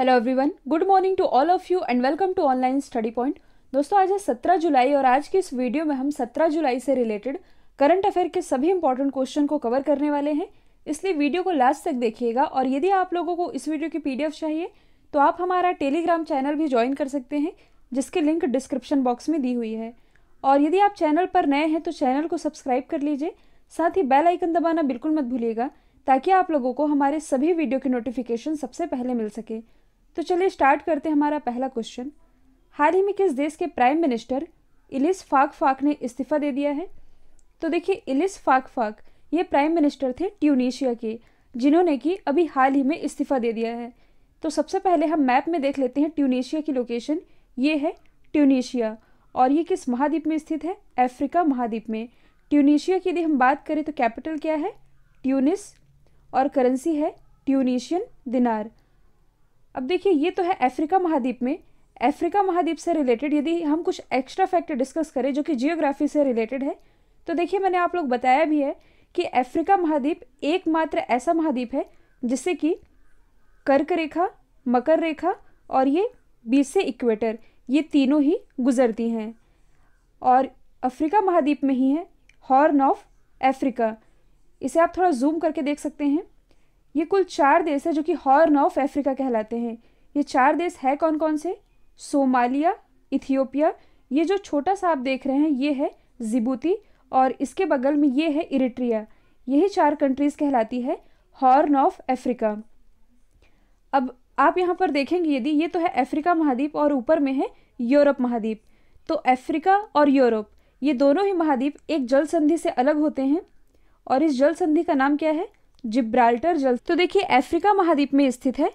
hello everyone good morning to all of you and welcome to online study point दोस्तों आज है सत्रह जुलाई और आज की इस वीडियो में हम सत्रह जुलाई से रिलेटेड करंट अफेयर के सभी इंपॉर्टेंट क्वेश्चन को कवर करने वाले हैं इसलिए वीडियो को लास्ट तक देखिएगा और यदि आप लोगों को इस वीडियो की पीडीएफ चाहिए तो आप हमारा टेलीग्राम चैनल भी ज्वाइन कर सकते हैं जिसकी लिंक डिस्क्रिप्शन बॉक्स में दी हुई है और यदि आप चैनल पर नए हैं तो चैनल को सब्सक्राइब कर लीजिए साथ ही बेल आइकन दबाना बिल्कुल मत भूलिएगा ताकि आप लोगों को हमारे सभी वीडियो की नोटिफिकेशन सबसे पहले मिल सके तो चलिए स्टार्ट करते हैं हमारा पहला क्वेश्चन हाल ही में किस देश के प्राइम मिनिस्टर इलिस फाक फाक ने इस्तीफा दे दिया है तो देखिए इलिस फाक फाक ये प्राइम मिनिस्टर थे ट्यूनिशिया के जिन्होंने कि अभी हाल ही में इस्तीफा दे दिया है तो सबसे पहले हम मैप में देख लेते हैं ट्यूनिशिया की लोकेशन ये है ट्यूनिशिया और ये किस महाद्वीप में स्थित है अफ्रीका महाद्वीप में ट्यूनिशिया की यदि हम बात करें तो कैपिटल क्या है ट्यूनिस और करेंसी है ट्यूनिशियन दिनार अब देखिए ये तो है अफ्रीका महाद्वीप में अफ्रीका महाद्वीप से रिलेटेड यदि हम कुछ एक्स्ट्रा फैक्ट डिस्कस करें जो कि जियोग्राफी से रिलेटेड है तो देखिए मैंने आप लोग बताया भी है कि अफ्रीका महाद्वीप एकमात्र ऐसा महाद्वीप है जिससे कि कर्क रेखा मकर रेखा और ये बीच से इक्वेटर ये तीनों ही गुजरती हैं और अफ्रीका महाद्वीप में ही है हॉर्न ऑफ अफ्रीका इसे आप थोड़ा जूम करके देख सकते हैं ये कुल चार देश है जो कि हॉर्न ऑफ अफ्रीका कहलाते हैं ये चार देश है कौन कौन से सोमालिया इथियोपिया ये जो छोटा सा आप देख रहे हैं ये है जिबूती और इसके बगल में ये है इरिट्रिया यही चार कंट्रीज़ कहलाती है हॉर्न ऑफ अफ्रीका अब आप यहाँ पर देखेंगे यदि ये तो है अफ्रीका महाद्वीप और ऊपर में है यूरोप महाद्वीप तो अफ्रीका और यूरोप ये दोनों ही महाद्वीप एक जल संधि से अलग होते हैं और इस जल संधि का नाम क्या है जिब्राल्टर जल तो देखिए अफ्रीका महाद्वीप में स्थित है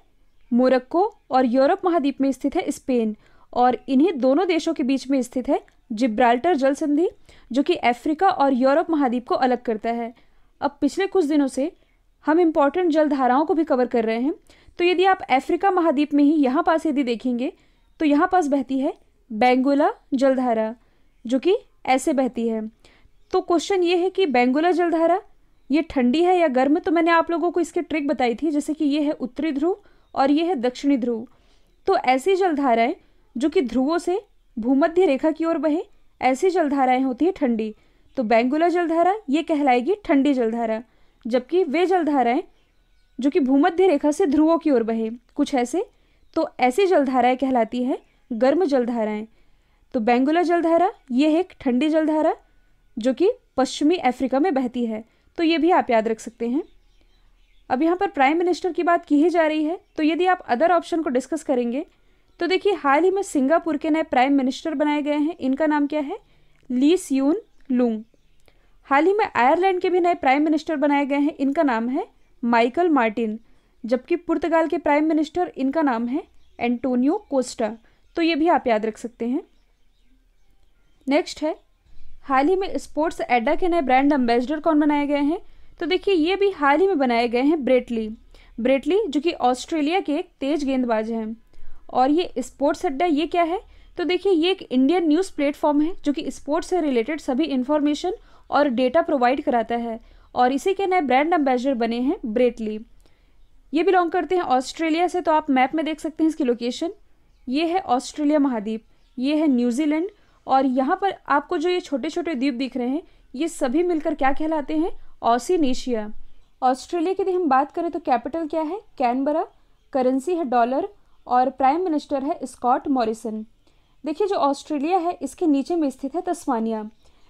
मोरक्को और यूरोप महाद्वीप में स्थित है स्पेन और इन्हीं दोनों देशों के बीच में स्थित है जिब्राल्टर जल संधि जो कि अफ्रीका और यूरोप महाद्वीप को अलग करता है अब पिछले कुछ दिनों से हम इम्पॉर्टेंट जल धाराओं को भी कवर कर रहे हैं तो यदि आप अफ्रीका महाद्वीप में ही यहाँ पास यदि देखेंगे तो यहाँ पास बहती है बेंगुला जलधारा जो कि ऐसे बहती है तो क्वेश्चन ये है कि बेंगुला जलधारा ये ठंडी है या गर्म तो मैंने आप लोगों को इसके ट्रिक बताई थी जैसे कि ये है उत्तरी ध्रुव और ये है दक्षिणी ध्रुव तो ऐसी जलधाराएं जो कि ध्रुवों से भूमध्य रेखा की ओर बहे ऐसी जलधाराएं होती है ठंडी तो बेंगुला जलधारा ये कहलाएगी ठंडी जलधारा जबकि वे जलधाराएं जो कि भूमध्य रेखा से ध्रुवों की ओर बहे कुछ ऐसे तो ऐसी जलधाराएं कहलाती है गर्म जलधाराएं तो बेंगुला जलधारा ये है ठंडी जलधारा जो कि पश्चिमी अफ्रीका में बहती है तो ये भी आप याद रख सकते हैं अब यहाँ पर प्राइम मिनिस्टर की बात की ही जा रही है तो यदि आप अदर ऑप्शन को डिस्कस करेंगे तो देखिए हाल ही में सिंगापुर के नए प्राइम मिनिस्टर बनाए गए हैं इनका नाम क्या है ली स्यून लूंग हाल ही में आयरलैंड के भी नए प्राइम मिनिस्टर बनाए गए हैं इनका नाम है माइकल मार्टिन जबकि पुर्तगाल के प्राइम मिनिस्टर इनका नाम है एंटोनियो कोस्टा तो ये भी आप याद रख सकते हैं नेक्स्ट है हाल ही में स्पोर्ट्स एडा के नए ब्रांड एम्बेसडर कौन बनाए गए हैं तो देखिए ये भी हाल ही में बनाए गए हैं ब्रेटली ब्रेटली जो कि ऑस्ट्रेलिया के एक तेज गेंदबाज हैं और ये स्पोर्ट्स अड्डा ये क्या है तो देखिए ये एक इंडियन न्यूज़ प्लेटफॉर्म है जो कि स्पोर्ट्स से रिलेटेड सभी इन्फॉर्मेशन और डेटा प्रोवाइड कराता है और इसी के नए ब्रांड एम्बेसडर बने हैं ब्रेटली ये बिलोंग करते हैं ऑस्ट्रेलिया से तो आप मैप में देख सकते हैं इसकी लोकेशन ये है ऑस्ट्रेलिया महाद्वीप ये है न्यूजीलैंड और यहाँ पर आपको जो ये छोटे छोटे द्वीप दिख रहे हैं ये सभी मिलकर क्या कहलाते हैं ऑसिनेशिया ऑस्ट्रेलिया की यदि हम बात करें तो कैपिटल क्या है कैनबरा करेंसी है डॉलर और प्राइम मिनिस्टर है स्कॉट मॉरिसन देखिए जो ऑस्ट्रेलिया है इसके नीचे में स्थित है तस्मानिया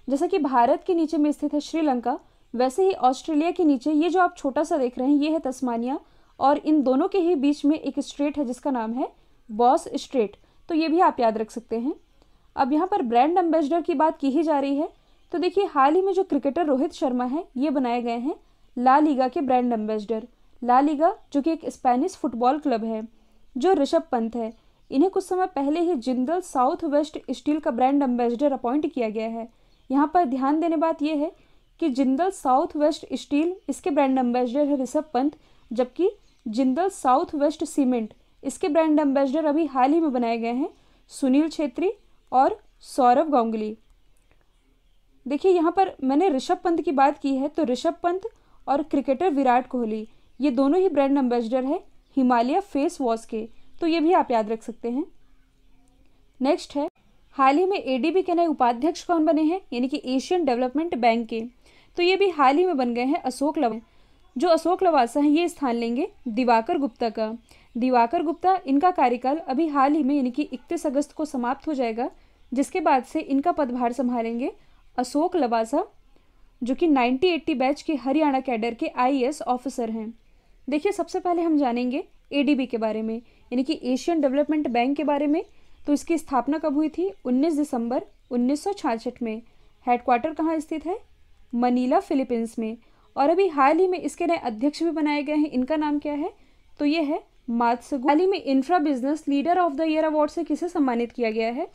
जैसा कि भारत के नीचे में स्थित है श्रीलंका वैसे ही ऑस्ट्रेलिया के नीचे ये जो आप छोटा सा देख रहे हैं ये है तस्मानिया और इन दोनों के ही बीच में एक स्ट्रेट है जिसका नाम है बॉस स्ट्रेट तो ये भी आप याद रख सकते हैं अब यहाँ पर ब्रांड एम्बेसडर की बात की ही जा रही है तो देखिए हाल ही में जो क्रिकेटर रोहित शर्मा है ये बनाए गए हैं ला लीगा के ब्रांड एम्बेसडर ला लीगा जो कि एक स्पेनिश फुटबॉल क्लब है जो ऋषभ पंत है इन्हें कुछ समय पहले ही जिंदल साउथ वेस्ट स्टील का ब्रांड एम्बेसडर अपॉइंट किया गया है यहाँ पर ध्यान देने बात यह है कि जिंदल साउथ वेस्ट स्टील इसके ब्रांड एम्बेसडर है ऋषभ पंत जबकि जिंदल साउथ वेस्ट सीमेंट इसके ब्रांड एम्बेसडर अभी हाल ही में बनाए गए हैं सुनील छेत्री और सौरव गांगुली देखिए यहाँ पर मैंने ऋषभ पंत की बात की है तो ऋषभ पंत और क्रिकेटर विराट कोहली ये दोनों ही ब्रांड एम्बेसडर है हिमालय फेस वॉश के तो ये भी आप याद रख सकते हैं नेक्स्ट है हाल ही में एडीबी के नए उपाध्यक्ष कौन बने हैं यानी कि एशियन डेवलपमेंट बैंक के तो ये भी हाल ही में बन गए हैं अशोक लवा जो अशोक लवासा हैं ये स्थान लेंगे दिवाकर गुप्ता का दिवाकर गुप्ता इनका कार्यकाल अभी हाल ही में यानी कि इकतीस अगस्त को समाप्त हो जाएगा जिसके बाद से इनका पदभार संभालेंगे अशोक लवासा जो कि 9080 बैच के हरियाणा कैडर के आईएएस ऑफिसर हैं देखिए सबसे पहले हम जानेंगे एडीबी के बारे में यानी कि एशियन डेवलपमेंट बैंक के बारे में तो इसकी स्थापना कब हुई थी 19 दिसंबर उन्नीस में हेडक्वार्टर कहाँ स्थित है मनीला फिलीपींस में और अभी हाल ही में इसके नए अध्यक्ष भी बनाए गए हैं इनका नाम क्या है तो ये है मात्सगो हाल ही में infra business leader of the year award से किसे सम्मानित किया गया है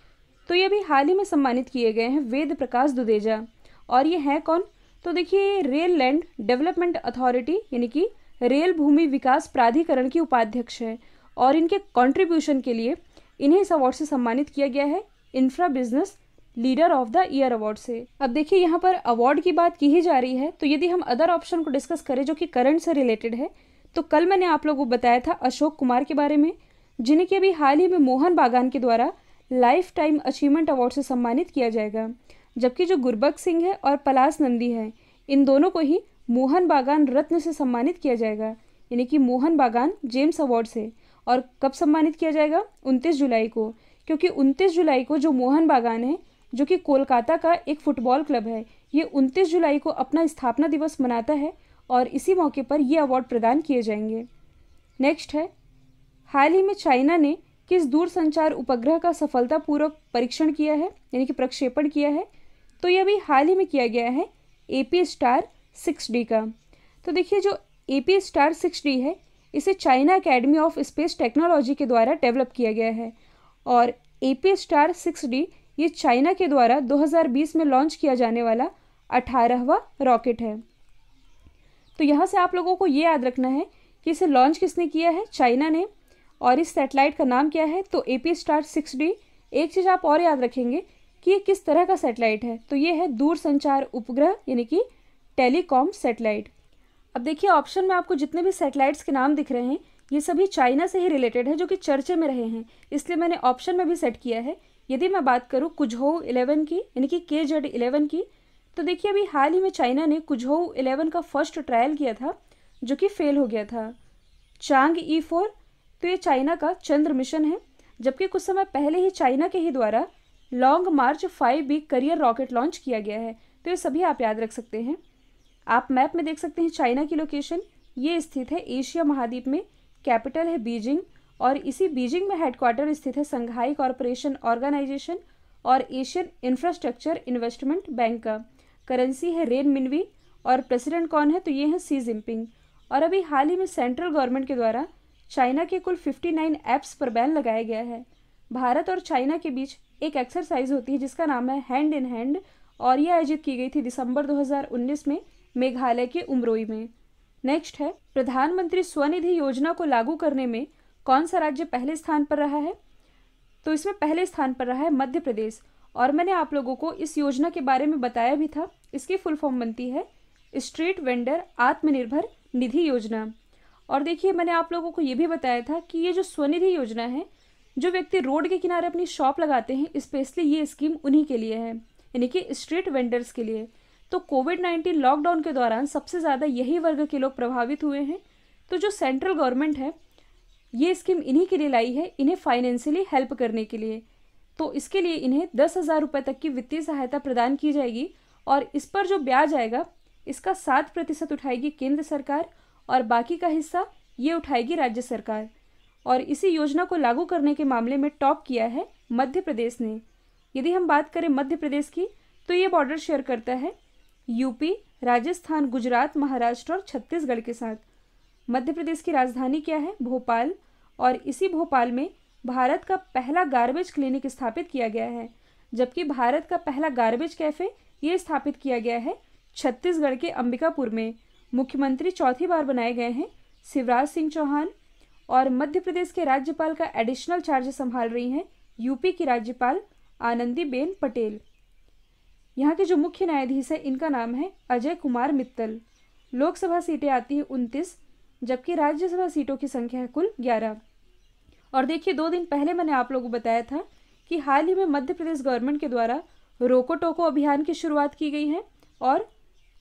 तो ये अभी हाल ही में सम्मानित किए गए हैं वेद प्रकाश दुदेजा और ये हैं कौन तो देखिए रेल लैंड डेवलपमेंट अथॉरिटी यानी कि रेल भूमि विकास प्राधिकरण की उपाध्यक्ष है और इनके कंट्रीब्यूशन के लिए इन्हें इस अवार्ड से सम्मानित किया गया है infra business leader of the year award से अब देखिए यहाँ पर अवार्ड की बात की ही जा रही है तो यदि हम अदर ऑप्शन को डिस्कस करें जो कि करंट से रिलेटेड है तो कल मैंने आप लोगों को बताया था अशोक कुमार के बारे में जिन्हें कि अभी हाल ही में मोहन बागान के द्वारा लाइफ टाइम अचीवमेंट अवार्ड से सम्मानित किया जाएगा जबकि जो गुरबक सिंह है और पलास नंदी है इन दोनों को ही मोहन बागान रत्न से सम्मानित किया जाएगा यानी कि मोहन बागान जेम्स अवार्ड से और कब सम्मानित किया जाएगा उनतीस जुलाई को क्योंकि उनतीस जुलाई को जो मोहन बागान है जो कि कोलकाता का एक फुटबॉल क्लब है ये उनतीस जुलाई को अपना स्थापना दिवस मनाता है और इसी मौके पर ये अवार्ड प्रदान किए जाएंगे नेक्स्ट है हाल ही में चाइना ने किस दूर संचार उपग्रह का सफलतापूर्वक परीक्षण किया है यानी कि प्रक्षेपण किया है तो यह भी हाल ही में किया गया है A P star six D का तो देखिए जो A P star six D है इसे China Academy of Space Technology के द्वारा डेवलप किया गया है और A P star six D ये चाइना के द्वारा 2020 में लॉन्च किया जाने वाला अठारहवा रॉकेट है तो यहाँ से आप लोगों को ये याद रखना है कि इसे लॉन्च किसने किया है चाइना ने और इस सैटेलाइट का नाम क्या है तो A P star six D एक चीज़ आप और याद रखेंगे कि ये किस तरह का सैटेलाइट है तो ये है दूर संचार उपग्रह यानी कि टेलीकॉम सैटेलाइट अब देखिए ऑप्शन में आपको जितने भी सैटेलाइट्स के नाम दिख रहे हैं ये सभी चाइना से ही रिलेटेड है जो कि चर्चे में रहे हैं इसलिए मैंने ऑप्शन में भी सेट किया है यदि मैं बात करूँ कुजहो इलेवन की यानी कि के जेड इलेवन की तो देखिए अभी हाल ही में चाइना ने कुजहो इलेवन का फर्स्ट ट्रायल किया था जो कि फेल हो गया था चांग ई e फोर तो ये चाइना का चंद्र मिशन है जबकि कुछ समय पहले ही चाइना के ही द्वारा Long March five B carrier rocket launch किया गया है तो ये सभी आप याद रख सकते हैं आप मैप में देख सकते हैं चाइना की लोकेशन ये स्थित है एशिया महाद्वीप में कैपिटल है बीजिंग और इसी बीजिंग में हेडक्वार्टर स्थित है संघाई कॉरपोरेशन ऑर्गेनाइजेशन और एशियन इंफ्रास्ट्रक्चर इन्वेस्टमेंट बैंक का करेंसी है रेन मिनवी और प्रेसिडेंट कौन है तो ये हैं सी जिनपिंग और अभी हाल ही में सेंट्रल गवर्नमेंट के द्वारा चाइना के कुल 59 ऐप्स पर बैन लगाया गया है भारत और चाइना के बीच एक एक्सरसाइज होती है जिसका नाम है हैंड इन हैंड और यह आयोजित की गई थी दिसंबर 2019 में मेघालय के उमरोई में नेक्स्ट है प्रधानमंत्री स्वनिधि योजना को लागू करने में कौन सा राज्य पहले स्थान पर रहा है तो इसमें पहले स्थान पर रहा है मध्य प्रदेश और मैंने आप लोगों को इस योजना के बारे में बताया भी था इसकी फुल फॉर्म बनती है स्ट्रीट वेंडर आत्मनिर्भर निधि योजना और देखिए मैंने आप लोगों को ये भी बताया था कि ये जो स्वनिधि योजना है जो व्यक्ति रोड के किनारे अपनी शॉप लगाते हैं स्पेशली ये स्कीम उन्हीं के लिए है यानी कि स्ट्रीट वेंडर्स के लिए तो कोविड नाइन्टीन लॉकडाउन के दौरान सबसे ज़्यादा यही वर्ग के लोग प्रभावित हुए हैं तो जो सेंट्रल गवर्नमेंट है ये स्कीम इन्हीं के लिए लाई है इन्हें फाइनेंशियली हेल्प करने के लिए तो इसके लिए इन्हें दस हज़ार रुपये तक की वित्तीय सहायता प्रदान की जाएगी और इस पर जो ब्याज आएगा इसका सात प्रतिशत उठाएगी केंद्र सरकार और बाकी का हिस्सा ये उठाएगी राज्य सरकार और इसी योजना को लागू करने के मामले में टॉप किया है मध्य प्रदेश ने यदि हम बात करें मध्य प्रदेश की तो ये बॉर्डर शेयर करता है यूपी राजस्थान गुजरात महाराष्ट्र और छत्तीसगढ़ के साथ मध्य प्रदेश की राजधानी क्या है भोपाल और इसी भोपाल में भारत का पहला गार्बेज क्लिनिक स्थापित किया गया है जबकि भारत का पहला गार्बेज कैफ़े ये स्थापित किया गया है छत्तीसगढ़ के अंबिकापुर में मुख्यमंत्री चौथी बार बनाए गए हैं शिवराज सिंह चौहान और मध्य प्रदेश के राज्यपाल का एडिशनल चार्ज संभाल रही हैं यूपी की राज्यपाल आनंदीबेन पटेल यहाँ के जो मुख्य न्यायाधीश हैं इनका नाम है अजय कुमार मित्तल लोकसभा सीटें आती हैं उनतीस जबकि राज्यसभा सीटों की संख्या है कुल ग्यारह और देखिए दो दिन पहले मैंने आप लोगों को बताया था कि हाल ही में मध्य प्रदेश गवर्नमेंट के द्वारा रोको टोको अभियान की शुरुआत की गई है और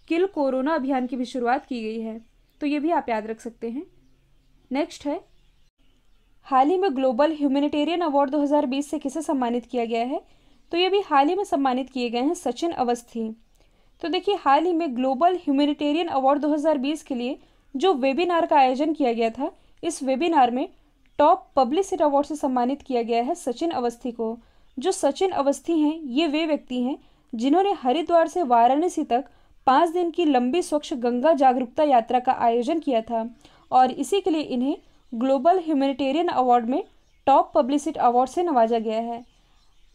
किल कोरोना अभियान की भी शुरुआत की गई है तो ये भी आप याद रख सकते हैं नेक्स्ट है हाल ही में ग्लोबल ह्यूमैनिटेरियन अवार्ड 2020 से किसे सम्मानित किया गया है तो ये भी हाल ही में सम्मानित किए गए हैं सचिन अवस्थी तो देखिए हाल ही में ग्लोबल ह्यूमैनिटेरियन अवार्ड 2020 के लिए जो वेबिनार का आयोजन किया गया था इस वेबिनार में टॉप पब्लिसिटी अवार्ड से सम्मानित किया गया है सचिन अवस्थी को जो सचिन अवस्थी हैं ये वे व्यक्ति हैं जिन्होंने हरिद्वार से वाराणसी तक पाँच दिन की लंबी स्वच्छ गंगा जागरूकता यात्रा का आयोजन किया था और इसी के लिए इन्हें ग्लोबल ह्यूमेटेरियन अवार्ड में टॉप पब्लिसिटी अवार्ड से नवाजा गया है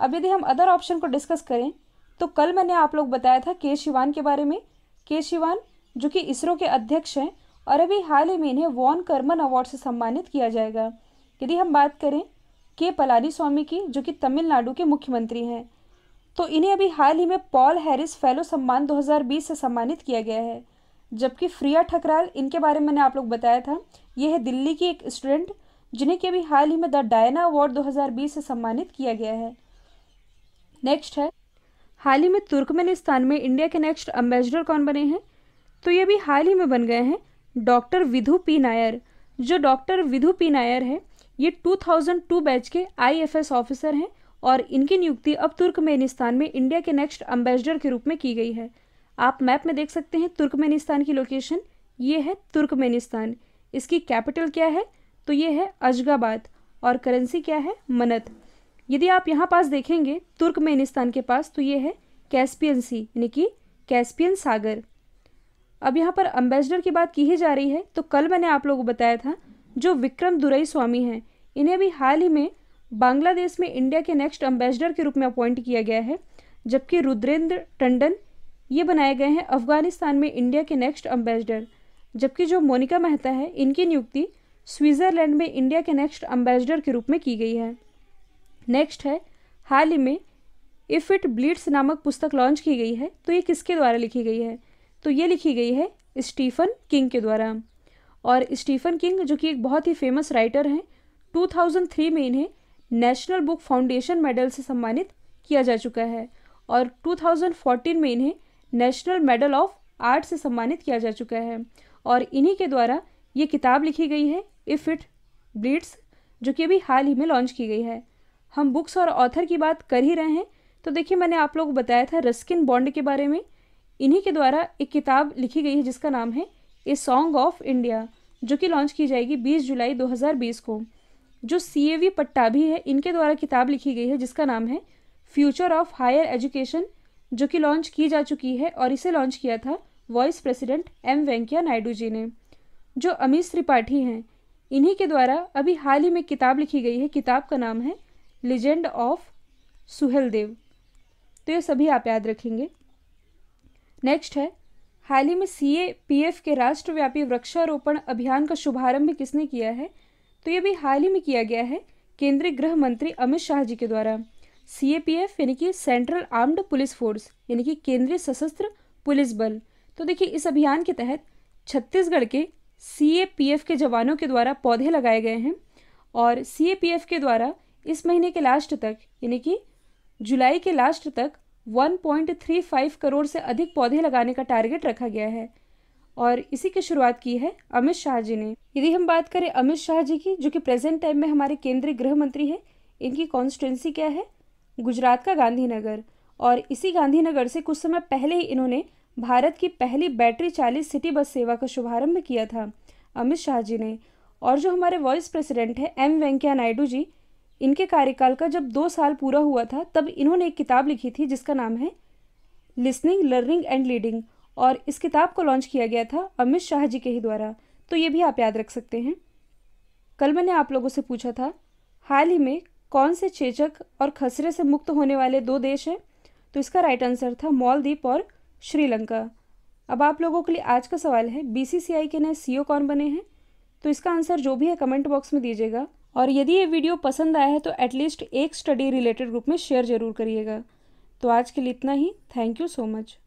अब यदि हम अदर ऑप्शन को डिस्कस करें तो कल मैंने आप लोग बताया था के शिवान के बारे में के शिवान जो कि इसरो के अध्यक्ष हैं और अभी हाल ही में इन्हें वॉन कर्मन अवार्ड से सम्मानित किया जाएगा यदि हम बात करें के पलानी स्वामी की जो कि तमिलनाडु के मुख्यमंत्री हैं तो इन्हें अभी हाल ही में पॉल हैरिस फेलो सम्मान 2020 से सम्मानित किया गया है जबकि फ्रिया ठकराल इनके बारे में मैंने आप लोग बताया था ये है दिल्ली की एक स्टूडेंट जिन्हें कि अभी हाल ही में द डायना अवार्ड 2020 से सम्मानित किया गया है नेक्स्ट है हाल ही में तुर्कमेनिस्तान में इंडिया के नेक्स्ट अम्बेसडर कौन बने हैं तो ये भी हाल ही में बन गए हैं डॉक्टर विधु पी नायर जो डॉक्टर विधु पी नायर है ये 2002 बैच के आईएफएस ऑफिसर हैं और इनकी नियुक्ति अब तुर्कमेनिस्तान में इंडिया के नेक्स्ट अम्बेसडर के रूप में की गई है आप मैप में देख सकते हैं तुर्कमेनिस्तान की लोकेशन ये है तुर्कमेनिस्तान इसकी कैपिटल क्या है तो ये है अजगाबाद और करेंसी क्या है मनत यदि आप यहाँ पास देखेंगे तुर्कमेनिस्तान के पास तो ये है कैस्पियन सी यानी कि कैस्पियन सागर अब यहाँ पर अम्बेसडर की बात की ही जा रही है तो कल मैंने आप लोगों को बताया था जो विक्रम दुरई स्वामी हैं इन्हें भी हाल ही में बांग्लादेश में इंडिया के नेक्स्ट एम्बेसडर के रूप में अपॉइंट किया गया है जबकि रुद्रेंद्र टंडन ये बनाए गए हैं अफगानिस्तान में इंडिया के नेक्स्ट एम्बेसडर जबकि जो मोनिका मेहता है इनकी नियुक्ति स्विट्ज़रलैंड में इंडिया के नेक्स्ट एम्बेसडर के रूप में की गई है नेक्स्ट है हाल ही में इफ़ इट ब्लीड्स नामक पुस्तक लॉन्च की गई है तो ये किसके द्वारा लिखी गई है तो ये लिखी गई है स्टीफन किंग के द्वारा और स्टीफन किंग जो कि एक बहुत ही फेमस राइटर हैं 2003 में इन्हें नेशनल बुक फाउंडेशन मेडल से सम्मानित किया जा चुका है और 2014 में इन्हें नेशनल मेडल ऑफ आर्ट से सम्मानित किया जा चुका है और इन्हीं के द्वारा ये किताब लिखी गई है इफ़ इट ब्लीड्स जो कि अभी हाल ही में लॉन्च की गई है हम बुक्स और ऑथर की बात कर ही रहे हैं तो देखिए मैंने आप लोग को बताया था रस्किन बॉन्ड के बारे में इन्हीं के द्वारा एक किताब लिखी गई है जिसका नाम है ए सॉन्ग ऑफ इंडिया जो कि लॉन्च की जाएगी 20 जुलाई 2020 को जो सी ए वी पट्टा भी है इनके द्वारा किताब लिखी गई है जिसका नाम है फ्यूचर ऑफ हायर एजुकेशन जो कि लॉन्च की जा चुकी है और इसे लॉन्च किया था vice president M Venkaiah Naidu ji ने जो अमीश त्रिपाठी हैं इन्हीं के द्वारा अभी हाल ही में किताब लिखी गई है किताब का नाम है लिजेंड ऑफ सुहेल देव तो ये सभी आप याद रखेंगे नेक्स्ट है हाल ही में सी ए पी एफ के राष्ट्रव्यापी वृक्षारोपण अभियान का शुभारंभ किसने किया है तो ये भी हाल ही में किया गया है केंद्रीय गृह मंत्री अमित शाह जी के द्वारा सी यानी कि सेंट्रल आर्म्ड पुलिस फोर्स यानी कि केंद्रीय सशस्त्र पुलिस बल तो देखिए इस अभियान के तहत छत्तीसगढ़ के सी के जवानों के द्वारा पौधे लगाए गए हैं और सी के द्वारा इस महीने के लास्ट तक यानी कि जुलाई के लास्ट तक 1.35 करोड़ से अधिक पौधे लगाने का टारगेट रखा गया है और इसी की शुरुआत की है अमित शाह जी ने यदि हम बात करें अमित शाह जी की जो कि प्रेजेंट टाइम में हमारे केंद्रीय गृह मंत्री हैं इनकी कॉन्स्टिट्युंसी क्या है गुजरात का गांधीनगर और इसी गांधीनगर से कुछ समय पहले ही इन्होंने भारत की पहली बैटरी चालीस सिटी बस सेवा का शुभारंभ किया था अमित शाह जी ने और जो हमारे वाइस प्रेसिडेंट हैं एम वेंकैया नायडू जी इनके कार्यकाल का जब दो साल पूरा हुआ था तब इन्होंने एक किताब लिखी थी जिसका नाम है लिसनिंग लर्निंग एंड लीडिंग और इस किताब को लॉन्च किया गया था अमित शाह जी के ही द्वारा तो ये भी आप याद रख सकते हैं कल मैंने आप लोगों से पूछा था हाल ही में कौन से चेचक और खसरे से मुक्त होने वाले दो देश हैं तो इसका राइट आंसर था मॉलदीप और श्रीलंका अब आप लोगों के लिए आज का सवाल है बीसीसीआई के नए सीईओ e कौन बने हैं तो इसका आंसर जो भी है कमेंट बॉक्स में दीजिएगा और यदि ये वीडियो पसंद आया है तो एटलीस्ट एक स्टडी रिलेटेड ग्रुप में शेयर जरूर करिएगा तो आज के लिए इतना ही थैंक यू सो मच